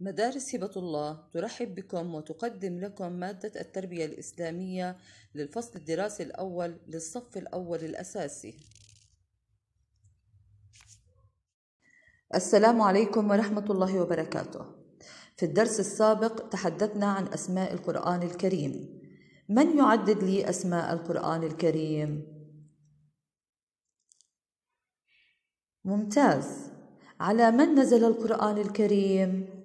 مدارس هبة الله ترحب بكم وتقدم لكم مادة التربية الإسلامية للفصل الدراسي الأول للصف الأول الأساسي. السلام عليكم ورحمة الله وبركاته. في الدرس السابق تحدثنا عن أسماء القرآن الكريم. من يعدد لي أسماء القرآن الكريم؟ ممتاز. على من نزل القرآن الكريم؟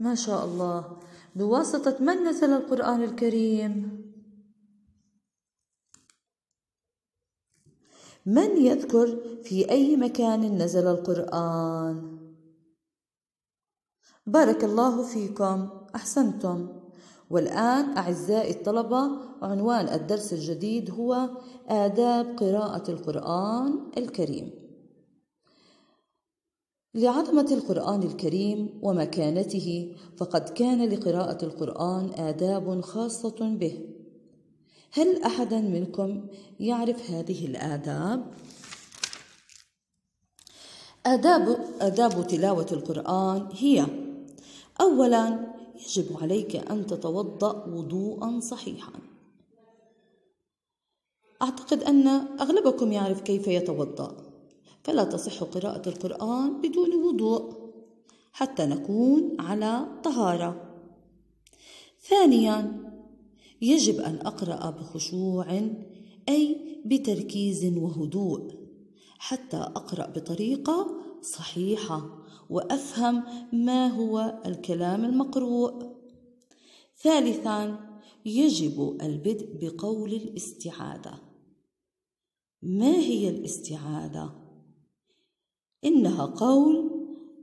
ما شاء الله بواسطة من نزل القرآن الكريم؟ من يذكر في أي مكان نزل القرآن؟ بارك الله فيكم أحسنتم والآن أعزائي الطلبة عنوان الدرس الجديد هو آداب قراءة القرآن الكريم لعظمة القرآن الكريم ومكانته فقد كان لقراءة القرآن آداب خاصة به هل أحدا منكم يعرف هذه الآداب؟ آداب, آداب تلاوة القرآن هي أولا يجب عليك أن تتوضأ وضوءا صحيحا أعتقد أن أغلبكم يعرف كيف يتوضأ فلا تصح قراءة القرآن بدون وضوء حتى نكون على طهارة. ثانيا يجب أن أقرأ بخشوع أي بتركيز وهدوء حتى أقرأ بطريقة صحيحة وأفهم ما هو الكلام المقروء. ثالثا يجب البدء بقول الاستعاذة. ما هي الاستعاذة؟ إنها قول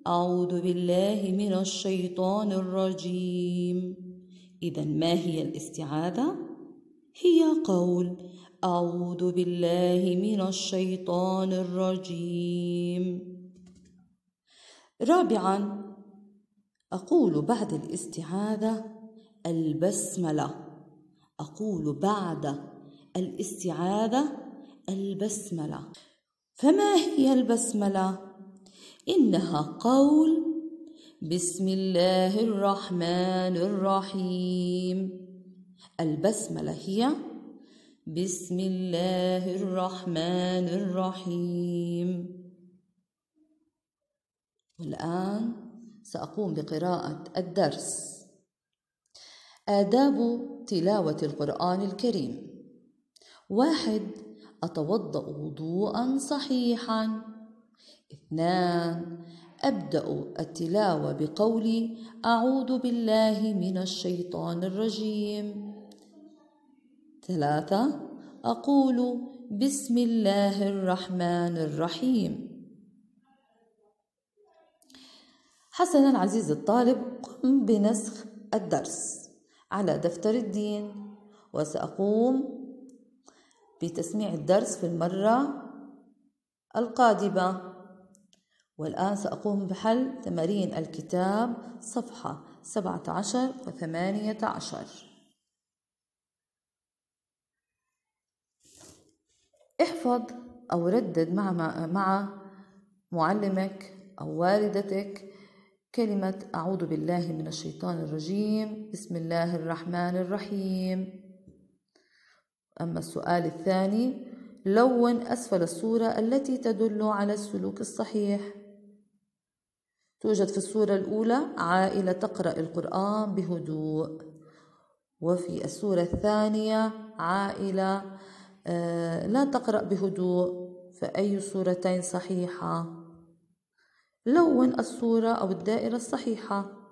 أعوذ بالله من الشيطان الرجيم إذا ما هي الاستعاذة؟ هي قول أعوذ بالله من الشيطان الرجيم رابعا أقول بعد الاستعاذة البسملة أقول بعد الاستعاذة البسملة فما هي البسمله انها قول بسم الله الرحمن الرحيم البسمله هي بسم الله الرحمن الرحيم والان ساقوم بقراءه الدرس آداب تلاوة القرآن الكريم واحد أتوضأ وضوءا صحيحا اثنان أبدأ التلاوة بقولي أعوذ بالله من الشيطان الرجيم ثلاثة أقول بسم الله الرحمن الرحيم حسنا عزيزي الطالب قم بنسخ الدرس على دفتر الدين وسأقوم لتسميع الدرس في المرة القادمة والآن سأقوم بحل تمارين الكتاب صفحة 17 و 18 احفظ أو ردد مع, مع معلمك أو والدتك كلمة أعوذ بالله من الشيطان الرجيم بسم الله الرحمن الرحيم أما السؤال الثاني لون أسفل الصورة التي تدل على السلوك الصحيح توجد في الصورة الأولى عائلة تقرأ القرآن بهدوء وفي الصورة الثانية عائلة آه، لا تقرأ بهدوء فأي صورتين صحيحة لون الصورة أو الدائرة الصحيحة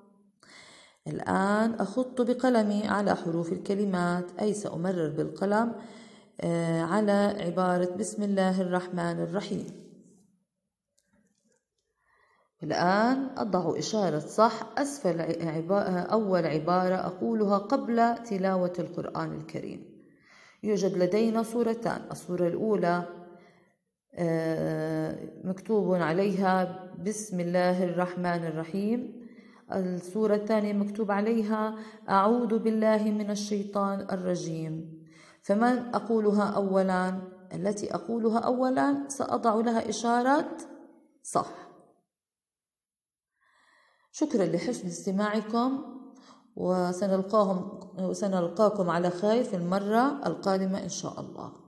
الآن أخط بقلمي على حروف الكلمات أي سأمرر بالقلم آه، على عبارة بسم الله الرحمن الرحيم الآن أضع إشارة صح أسفل أول عبارة أقولها قبل تلاوة القرآن الكريم يوجد لدينا صورتان الصورة الأولى آه، مكتوب عليها بسم الله الرحمن الرحيم الصورة الثانية مكتوب عليها أعوذ بالله من الشيطان الرجيم فمن أقولها أولا التي أقولها أولا سأضع لها إشارة صح شكرا لحسن استماعكم وسنلقاهم وسنلقاكم على خير في المرة القادمة إن شاء الله